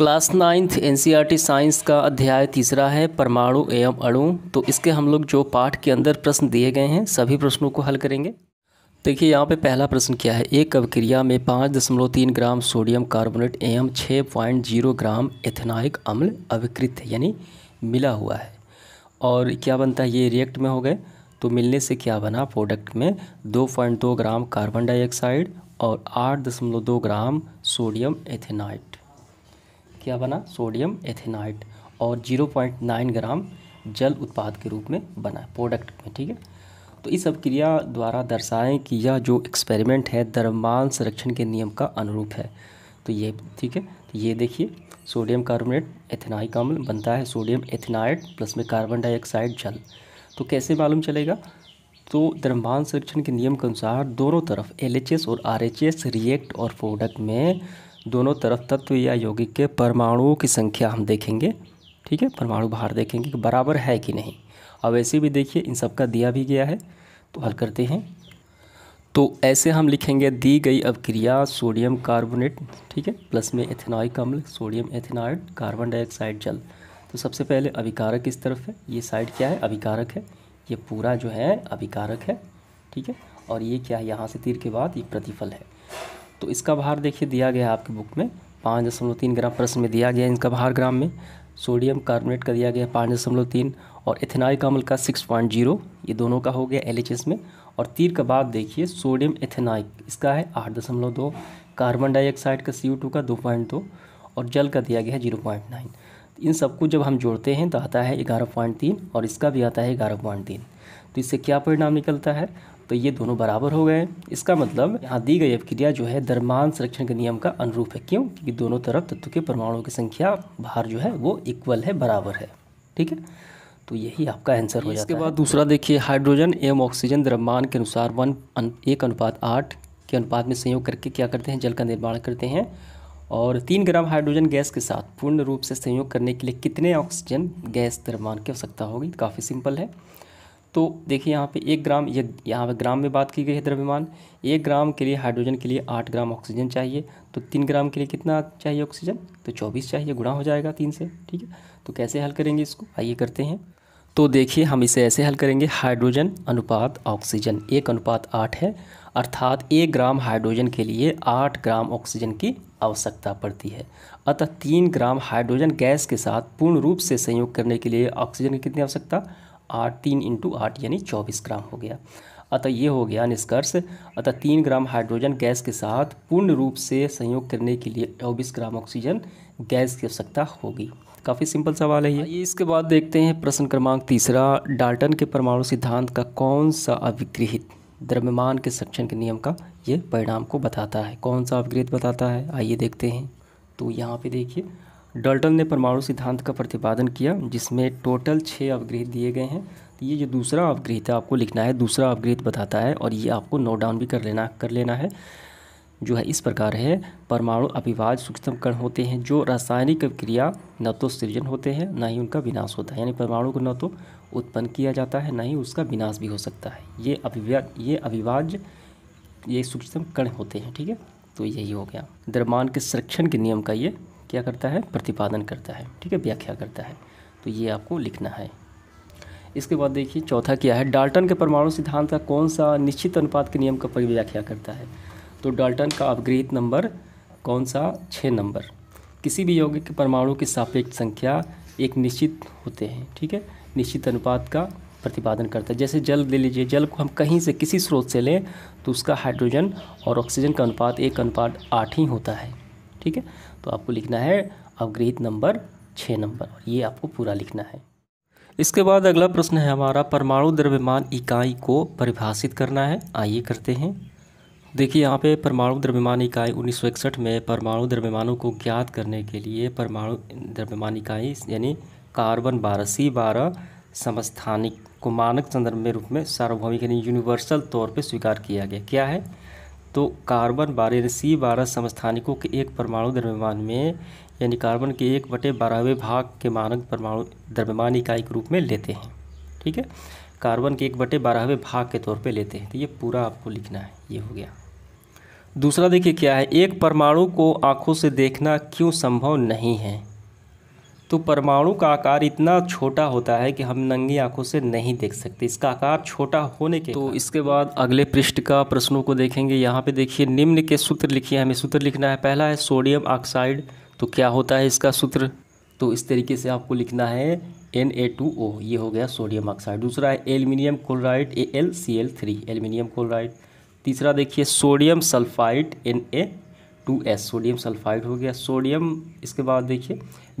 class ninth N science का अध्याय तीसरा है परमाणु एवं अणु तो इसके हम लोग जो पाठ के अंदर प्रश्न दिए गए हैं सभी प्रश्नों को हल करेंगे देखिए यहाँ पे पहला प्रश्न क्या है एक अवक्रिया में पाँच दशमलव तीन ग्राम सोडियम कार्बोनेट एवं छः पॉइंट जीरो ग्राम एथेनाइक अम्ल अविकृत है यानी मिला हुआ है और क्या बनता है ये रिएक्ट में हो गए तो मिलने से क्या बना प्रोडक्ट में दो पॉइंट दो ग्राम कार्बन डाइऑक्साइड और आठ दशमलव दो ग्राम सोडियम एथेनाइट क्या बना सोडियम एथेनाइट और 0.9 ग्राम जल उत्पाद के रूप में बना प्रोडक्ट में ठीक है तो इस अभिक्रिया क्रिया द्वारा दर्शाएं कि यह जो एक्सपेरिमेंट है दरमान संरक्षण के नियम का अनुरूप है तो ये ठीक है तो ये देखिए सोडियम कार्बोनेट एथेनाइक अम्ल बनता है सोडियम एथेनाइट प्लस में कार्बन डाइऑक्साइड जल तो कैसे मालूम चलेगा तो द्रव्यमान संरक्षण के नियम के अनुसार दोनों तरफ एल और आर रिएक्ट और प्रोडक्ट में दोनों तरफ तत्व या यौगिक के परमाणुओं की संख्या हम देखेंगे ठीक है परमाणु बाहर देखेंगे कि बराबर है कि नहीं अब ऐसे भी देखिए इन सब का दिया भी गया है तो हल करते हैं तो ऐसे हम लिखेंगे दी गई अवक्रिया सोडियम कार्बोनेट ठीक है प्लस में एथेनॉइक अम्ल सोडियम एथेनॉइड कार्बन डाइऑक्साइड जल तो सबसे पहले अभिकारक इस तरफ है ये साइड क्या है अभिकारक है ये पूरा जो है अभिकारक है ठीक है और ये क्या है यहाँ से तीर के बाद ये प्रतिफल है तो इसका भार देखिए दिया गया है आपकी बुक में पाँच दशमलव तीन ग्राम प्रश्न में दिया गया है इनका भार ग्राम में सोडियम कार्बोनेट का दिया गया है पाँच दशमलव तीन और इथेनाइक का अमल का सिक्स पॉइंट जीरो ये दोनों का हो गया एल में और तीर का बाद देखिए सोडियम एथेनाइक इसका है आठ दशमलव दो कार्बन डाइऑक्साइड का सी का दो पॉइंट दो और जल का दिया गया है जीरो पॉइंट नाइन इन सबको जब हम जोड़ते हैं तो आता है ग्यारह पॉइंट तीन और इसका भी आता है ग्यारह पॉइंट तीन तो इससे क्या परिणाम निकलता है तो ये दोनों बराबर हो गए इसका मतलब यहाँ दी गई अभिक्रिया जो है दरमान संरक्षण के नियम का अनुरूप है क्यों क्योंकि दोनों तरफ तत्व के परमाणुओं की संख्या भार जो है वो इक्वल है बराबर है ठीक है तो यही आपका आंसर हो जाता है इसके बाद दूसरा देखिए हाइड्रोजन एवं ऑक्सीजन द्रव्यमान के अनुसार वन अन, एक अनुपात आठ के अनुपात में संयोग करके क्या करते हैं जल का निर्माण करते हैं और तीन ग्राम हाइड्रोजन गैस के साथ पूर्ण रूप से संयोग करने के लिए कितने ऑक्सीजन गैस द्रव्यमान की आवश्यकता होगी काफ़ी सिंपल है तो देखिए यहाँ पे एक ग्राम ये यहाँ पे ग्राम में बात की गई है द्रव्यमान एक ग्राम के लिए हाइड्रोजन के लिए आठ ग्राम ऑक्सीजन चाहिए तो तीन ग्राम के लिए कितना चाहिए ऑक्सीजन तो चौबीस चाहिए गुणा हो जाएगा तीन से ठीक है तो कैसे हल करेंगे इसको आइए करते हैं तो देखिए हम इसे ऐसे हल करेंगे हाइड्रोजन अनुपात ऑक्सीजन एक अनुपात आठ है अर्थात एक ग्राम हाइड्रोजन के लिए आठ ग्राम ऑक्सीजन की आवश्यकता पड़ती है अतः तीन ग्राम हाइड्रोजन गैस के साथ पूर्ण रूप से संयोग करने के लिए ऑक्सीजन की कितनी आवश्यकता आठ तीन इंटू आठ यानी चौबीस ग्राम हो गया अतः ये हो गया निष्कर्ष अतः तीन ग्राम हाइड्रोजन गैस के साथ पूर्ण रूप से संयोग करने के लिए चौबीस ग्राम ऑक्सीजन गैस की आवश्यकता होगी काफ़ी सिंपल सवाल है ये इसके बाद देखते हैं प्रश्न क्रमांक तीसरा डाल्टन के परमाणु सिद्धांत का कौन सा अविगृहित द्रव्यमान के संरक्षण के नियम का ये परिणाम को बताता है कौन सा अविगृहित बताता है आइए देखते हैं तो यहाँ पे देखिए डल्टन ने परमाणु सिद्धांत का प्रतिपादन किया जिसमें टोटल छः अवगृहित दिए गए हैं तो ये जो दूसरा अवगृहित है आपको लिखना है दूसरा अवगृहित बताता है और ये आपको नोट डाउन भी कर लेना कर लेना है जो है इस प्रकार है परमाणु अभिवाज सूक्ष्म कण होते हैं जो रासायनिक क्रिया न तो सृजन होते हैं ना ही उनका विनाश होता है यानी परमाणु को न तो उत्पन्न किया जाता है ना ही उसका विनाश भी हो सकता है ये अभिव्या ये अभिवाज ये सूक्ष्म कण होते हैं ठीक है तो यही हो गया द्रमान के संरक्षण के नियम का ये क्या करता है प्रतिपादन करता है ठीक है व्याख्या करता है तो ये आपको लिखना है इसके बाद देखिए चौथा क्या है डाल्टन के परमाणु सिद्धांत का कौन सा निश्चित अनुपात के नियम का परिव्याख्या करता है तो डाल्टन का अवगृहित नंबर कौन सा छः नंबर किसी भी यौगिक के परमाणु की सापेक्ष संख्या एक निश्चित होते हैं ठीक है निश्चित अनुपात का प्रतिपादन करता है जैसे जल ले लीजिए जल को हम कहीं से किसी स्रोत से लें तो उसका हाइड्रोजन और ऑक्सीजन का अनुपात एक अनुपात आठ ही होता है ठीक है तो आपको लिखना है अवगृहित नंबर छः नंबर ये आपको पूरा लिखना है इसके बाद अगला प्रश्न है हमारा परमाणु द्रव्यमान इकाई को परिभाषित करना है आइए करते हैं देखिए यहाँ पे परमाणु द्रव्यमान इकाई उन्नीस में परमाणु द्रव्यमानों को ज्ञात करने के लिए परमाणु द्रव्यमान इकाई यानी कार्बन बारह सी बारह समस्थानिक को मानक संदर्भ में रूप में सार्वभौमिक यानी यूनिवर्सल तौर पे स्वीकार किया गया क्या है तो कार्बन बारह यानी सी बारह समस्थानिकों के एक परमाणु द्रव्यमान में यानी कार्बन के एक बटे बारहवें भाग के मानक परमाणु द्रव्यमान इकाई के रूप में लेते हैं ठीक है कार्बन के एक बटे बारहवें भाग के तौर पे लेते हैं तो ये पूरा आपको लिखना है ये हो गया दूसरा देखिए क्या है एक परमाणु को आँखों से देखना क्यों संभव नहीं है तो परमाणु का आकार इतना छोटा होता है कि हम नंगी आंखों से नहीं देख सकते इसका आकार छोटा होने के तो इसके बाद अगले पृष्ठ का प्रश्नों को देखेंगे यहाँ पे देखिए निम्न के सूत्र लिखिए हमें सूत्र लिखना है पहला है सोडियम ऑक्साइड तो क्या होता है इसका सूत्र तो इस तरीके से आपको लिखना है एन ए टू ओ ये हो गया सोडियम ऑक्साइड दूसरा है aluminium chloride A L C L three aluminium chloride तीसरा देखिए sodium sulphide N A two S sodium sulphide हो गया सोडियम इसके बाद देखिए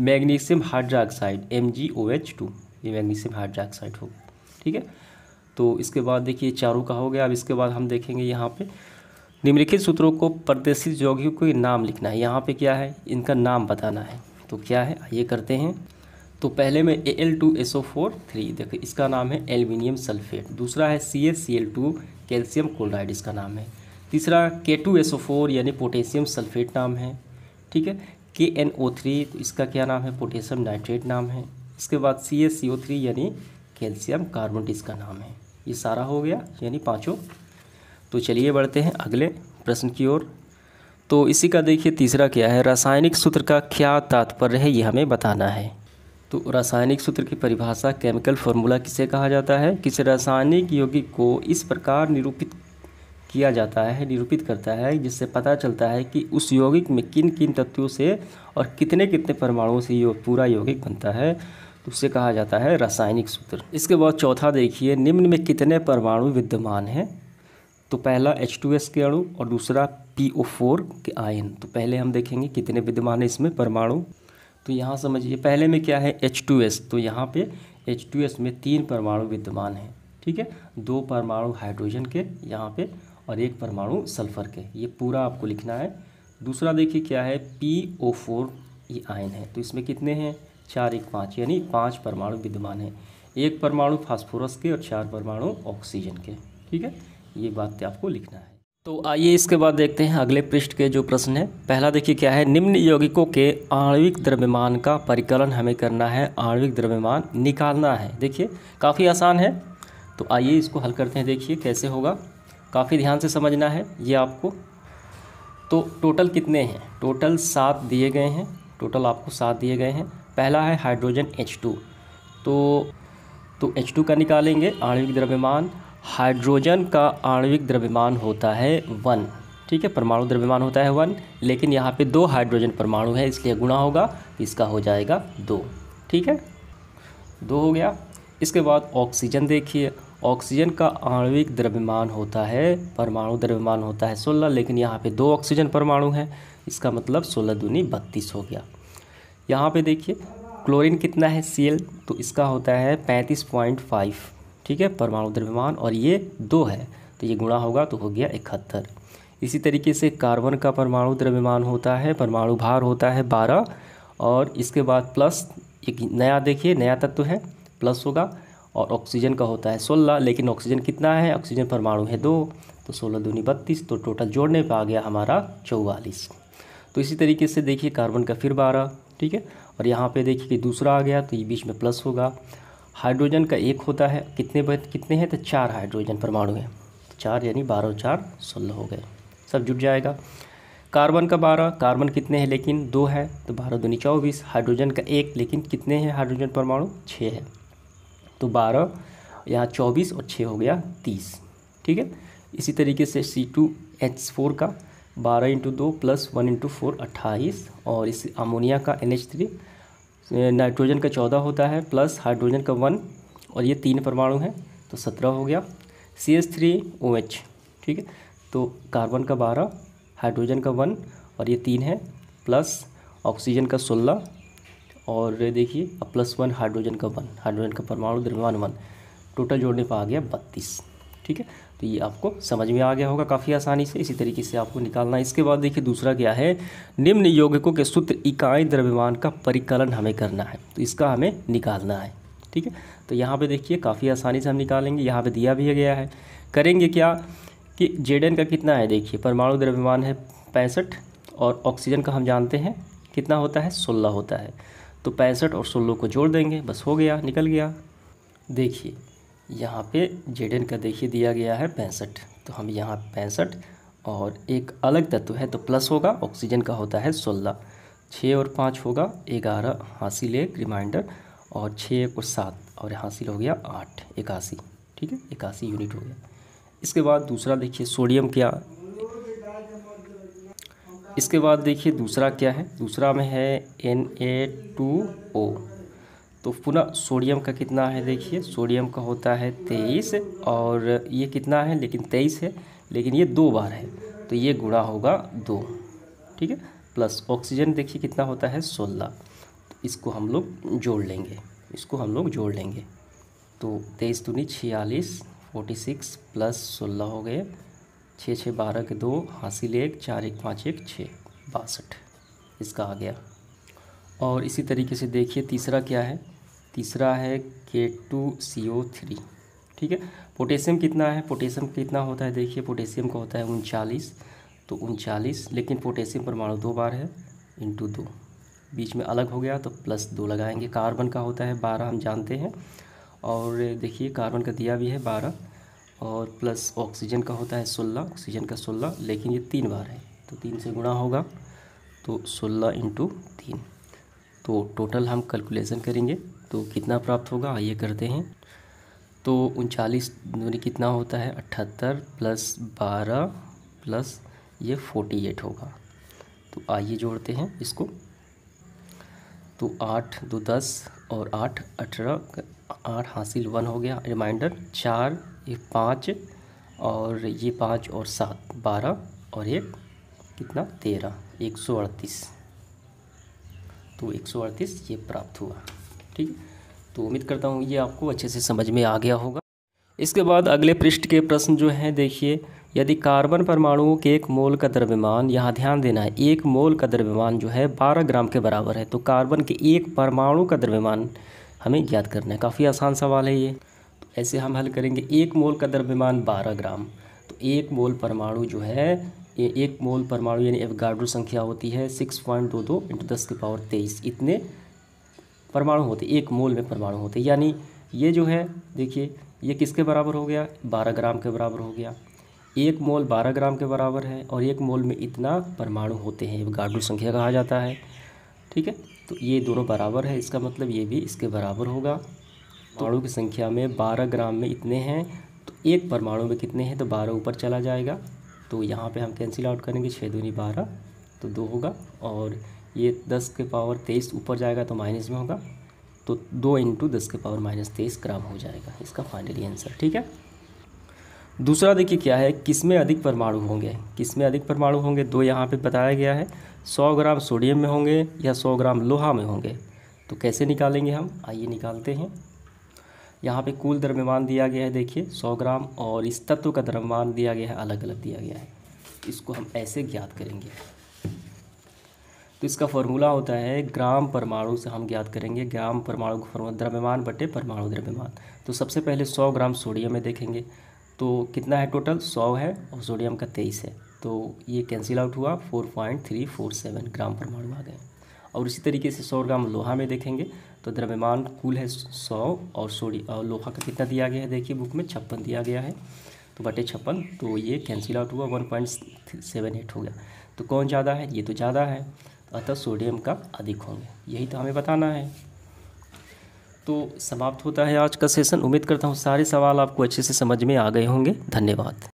magnesium hydroxide M G O H two ये मैग्नीशियम हाइड्रोक्साइड हो गया ठीक है तो इसके बाद देखिए चारों का हो गया अब इसके बाद हम देखेंगे यहाँ पे निम्नलिखित सूत्रों को प्रदर्शित यौगिकों के नाम लिखना है यहाँ पे क्या है इनका नाम बताना है तो क्या है ये करते हैं तो पहले में A L two S O four three देखिए इसका नाम है एल्यूमिनियम सल्फेट दूसरा है C S C L two calcium chloride इसका नाम है तीसरा K two S O four यानी पोटेशियम सल्फेट नाम है ठीक है के एन ओ थ्री तो इसका क्या नाम है पोटेशियम नाइट्रेट नाम है इसके बाद C S C O three यानी कैल्शियम कार्बोनेट इसका नाम है ये सारा हो गया यानी पाँचों तो चलिए बढ़ते हैं अगले प्रश्न की ओर तो इसी का देखिए तीसरा क्या है रासायनिक सूत्र का क्या तात्पर्य है ये हमें बताना है तो रासायनिक सूत्र की परिभाषा केमिकल फॉर्मूला किसे कहा जाता है किसी रासायनिक यौगिक को इस प्रकार निरूपित किया जाता है निरूपित करता है जिससे पता चलता है कि उस यौगिक में किन किन तत्वों से और कितने कितने परमाणुओं से योग पूरा यौगिक बनता है तो उसे कहा जाता है रासायनिक सूत्र इसके बाद चौथा देखिए निम्न में कितने परमाणु विद्यमान हैं तो पहला एस के अणु और दूसरा फोर के आयन तो पहले हम देखेंगे कितने विद्यमान हैं इसमें परमाणु तो यहाँ समझिए पहले में क्या है एस तो यहाँ पे एस में तीन परमाणु विद्यमान हैं ठीक है दो परमाणु हाइड्रोजन के यहाँ पे और एक परमाणु सल्फर के ये पूरा आपको लिखना है दूसरा देखिए क्या है पी ओ फोर ये आयन है तो इसमें कितने हैं चार एक पाँच यानी पाँच परमाणु विद्यमान हैं एक परमाणु फास्फोरस के और चार परमाणु ऑक्सीजन के ठीक है ये बात आपको लिखना है तो आइए इसके बाद देखते हैं अगले पृष्ठ के जो प्रश्न है पहला देखिए क्या है निम्न यौगिकों के आणविक द्रव्यमान का परिकलन हमें करना है आणविक द्रव्यमान निकालना है देखिए काफ़ी आसान है तो आइए इसको हल करते हैं देखिए कैसे होगा काफ़ी ध्यान से समझना है ये आपको तो टोटल कितने हैं टोटल सात दिए गए हैं टोटल आपको सात दिए गए हैं पहला है हाइड्रोजन एच टू तो तो एच टू का निकालेंगे आणविक द्रव्यमान हाइड्रोजन का आणविक द्रव्यमान होता है वन ठीक है परमाणु द्रव्यमान होता है वन लेकिन यहाँ पे दो हाइड्रोजन परमाणु है इसलिए गुणा होगा इसका हो जाएगा दो ठीक है दो हो गया इसके बाद ऑक्सीजन देखिए ऑक्सीजन का आणविक द्रव्यमान होता है परमाणु द्रव्यमान होता है सोलह लेकिन यहाँ पे दो ऑक्सीजन परमाणु हैं इसका मतलब सोलह दूनी बत्तीस हो गया यहाँ पे देखिए क्लोरीन कितना है सी तो इसका होता है पैंतीस पॉइंट फाइव ठीक है परमाणु द्रव्यमान और ये दो है तो ये गुणा होगा तो हो गया इकहत्तर इसी तरीके से कार्बन का परमाणु द्रव्यमान होता है परमाणु भार होता है बारह और इसके बाद प्लस एक नया देखिए नया तत्व है प्लस होगा और ऑक्सीजन का होता है सोलह लेकिन ऑक्सीजन कितना है ऑक्सीजन परमाणु है दो तो सोलह दूनी बत्तीस तो टोटल जोड़ने पर आ गया हमारा चौवालीस तो इसी तरीके से देखिए कार्बन का फिर बारह ठीक है और यहाँ पे देखिए कि दूसरा आ गया तो ये बीच में प्लस होगा हाइड्रोजन का एक होता है कितने कितने हैं तो चार हाइड्रोजन परमाणु हैं तो चार यानी बारह चार सोलह हो गए सब जुट जाएगा कार्बन का बारह कार्बन कितने हैं लेकिन दो है तो बारह दूनी चौबीस हाइड्रोजन का एक लेकिन कितने हैं हाइड्रोजन परमाणु छः है तो बारह यहाँ चौबीस और छः हो गया तीस ठीक है इसी तरीके से सी टू एच फोर का बारह इंटू दो प्लस वन इंटू फोर अट्ठाईस और इस अमोनिया का एन एच थ्री नाइट्रोजन का चौदह होता है प्लस हाइड्रोजन का वन और ये तीन परमाणु हैं तो सत्रह हो गया C S three O H ठीक है तो कार्बन का बारह हाइड्रोजन का वन और ये तीन है प्लस ऑक्सीजन का सोलह और देखिए अब प्लस वन हाइड्रोजन का वन हाइड्रोजन का परमाणु द्रव्यमान वन टोटल जोड़ने पर आ गया बत्तीस ठीक है तो ये आपको समझ में आ गया होगा काफ़ी आसानी से इसी तरीके से आपको निकालना है इसके बाद देखिए दूसरा क्या है निम्न यौगिकों के सूत्र इकाई द्रव्यमान का परिकलन हमें करना है तो इसका हमें निकालना है ठीक है तो यहाँ पे देखिए काफ़ी आसानी से हम निकालेंगे यहाँ पे दिया भी गया है करेंगे क्या कि जेडन का कितना है देखिए परमाणु द्रव्यमान है पैंसठ और ऑक्सीजन का हम जानते हैं कितना होता है सोलह होता है तो पैंसठ और सोलह को जोड़ देंगे बस हो गया निकल गया देखिए यहाँ पे जेड का देखिए दिया गया है पैंसठ तो हम यहाँ पैंसठ और एक अलग तत्व है तो प्लस होगा ऑक्सीजन का होता है सोलह छः और पाँच होगा ग्यारह हासिल एक रिमाइंडर और छः और सात और हासिल हो गया आठ इक्यासी ठीक है इक्यासी यूनिट हो गया इसके बाद दूसरा देखिए सोडियम क्या इसके बाद देखिए दूसरा क्या है दूसरा में है एन ए टू ओ तो पुनः सोडियम का कितना है देखिए सोडियम का होता है तेईस और ये कितना है लेकिन तेईस है लेकिन ये दो बार है तो ये गुणा होगा दो ठीक है प्लस ऑक्सीजन देखिए कितना होता है सोलह तो इसको हम लोग जोड़ लेंगे इसको हम लोग जोड़ लेंगे तो तेईस दूनी छियालीस फोर्टी सिक्स प्लस सोलह हो गए छः छः बारह के दो हासिल एक चार एक पाँच एक छः बासठ इसका आ गया और इसी तरीके से देखिए तीसरा क्या है तीसरा है के टू सी ओ थ्री ठीक है पोटेशियम कितना है पोटेशियम कितना होता है देखिए पोटेशियम का होता है उनचालीस तो उनचालीस लेकिन पोटेशियम परमाणु दो बार है इंटू दो बीच में अलग हो गया तो प्लस दो लगाएंगे कार्बन का होता है बारह हम जानते हैं और देखिए कार्बन का दिया भी है बारह और प्लस ऑक्सीजन का होता है सोलह ऑक्सीजन का सोलह लेकिन ये तीन बार है तो तीन से गुणा होगा तो सोलह इंटू तीन तो टोटल हम कैलकुलेशन करेंगे तो कितना प्राप्त होगा आइए करते हैं तो उनचालीस दूरी कितना होता है अठहत्तर प्लस बारह प्लस ये फोर्टी एट होगा तो आइए जोड़ते हैं इसको तो आठ दो दस और आठ अठारह आठ हासिल वन हो गया रिमाइंडर चार ये पाँच और ये पाँच और सात बारह और एक कितना तेरह एक सौ अड़तीस तो एक सौ अड़तीस ये प्राप्त हुआ ठीक तो उम्मीद करता हूँ ये आपको अच्छे से समझ में आ गया होगा इसके बाद अगले पृष्ठ के प्रश्न जो हैं देखिए यदि कार्बन परमाणुओं के एक मोल का द्रव्यमान यहाँ ध्यान देना है एक मोल का द्रव्यमान जो है बारह ग्राम के बराबर है तो कार्बन के एक परमाणु का द्रव्यमान हमें ज्ञात करना है काफ़ी आसान सवाल है ये ऐसे हम हल करेंगे एक मोल का द्रव्यमान बारह ग्राम तो एक मोल परमाणु जो है ये एक मोल परमाणु यानी गार्डो संख्या होती है सिक्स पॉइंट दो दो इंटू दस की पावर तेईस इतने परमाणु होते एक मोल में परमाणु होते यानी ये जो है देखिए ये किसके बराबर हो गया बारह ग्राम के बराबर हो गया एक मोल बारह ग्राम के बराबर है और एक मोल में इतना परमाणु होते हैं गार्डो संख्या कहा जाता है ठीक है तो ये दोनों बराबर है इसका मतलब ये भी इसके बराबर होगा परमाणु की संख्या में बारह ग्राम में इतने हैं तो एक परमाणु में कितने हैं तो बारह ऊपर चला जाएगा तो यहाँ पे हम कैंसिल आउट करेंगे छः दूनी बारह तो दो होगा और ये दस के पावर तेईस ऊपर जाएगा तो माइनस में होगा तो दो इंटू दस के पावर माइनस तेईस ग्राम हो जाएगा इसका फाइनली आंसर ठीक है दूसरा देखिए क्या है किसमें अधिक परमाणु होंगे किसमें अधिक परमाणु होंगे दो यहाँ पे बताया गया है सौ ग्राम सोडियम में होंगे या सौ ग्राम लोहा में होंगे तो कैसे निकालेंगे हम आइए निकालते हैं यहाँ पे कुल द्रव्यमान दिया गया है देखिए 100 ग्राम और इस तत्व का द्रव्यमान दिया गया है अलग अलग दिया गया है इसको हम ऐसे ज्ञात करेंगे तो इसका फॉर्मूला होता है ग्राम परमाणु से हम ज्ञात करेंगे ग्राम परमाणु द्रव्यमान बटे परमाणु द्रव्यमान तो सबसे पहले सौ ग्राम सोडियम में देखेंगे तो कितना है टोटल सौ है और सोडियम का तेईस है तो ये कैंसिल आउट हुआ four point three four seven gram परमाणु आ गए और उसी तरीके से सौ ग्राम लोहा में देखेंगे तो द्रव्यमान कुल है सौ और सोडी और लोहा का कितना दिया गया है देखिए बुक में छप्पन दिया गया है तो बटे छप्पन तो ये कैंसिल आउट हुआ वन पॉइंट सेवन एट हो गया तो कौन ज़्यादा है ये तो ज़्यादा है अतः सोडियम का अधिक होंगे यही तो हमें बताना है तो समाप्त होता है आज का सेशन उम्मीद करता हूँ सारे सवाल आपको अच्छे से समझ में आ गए होंगे धन्यवाद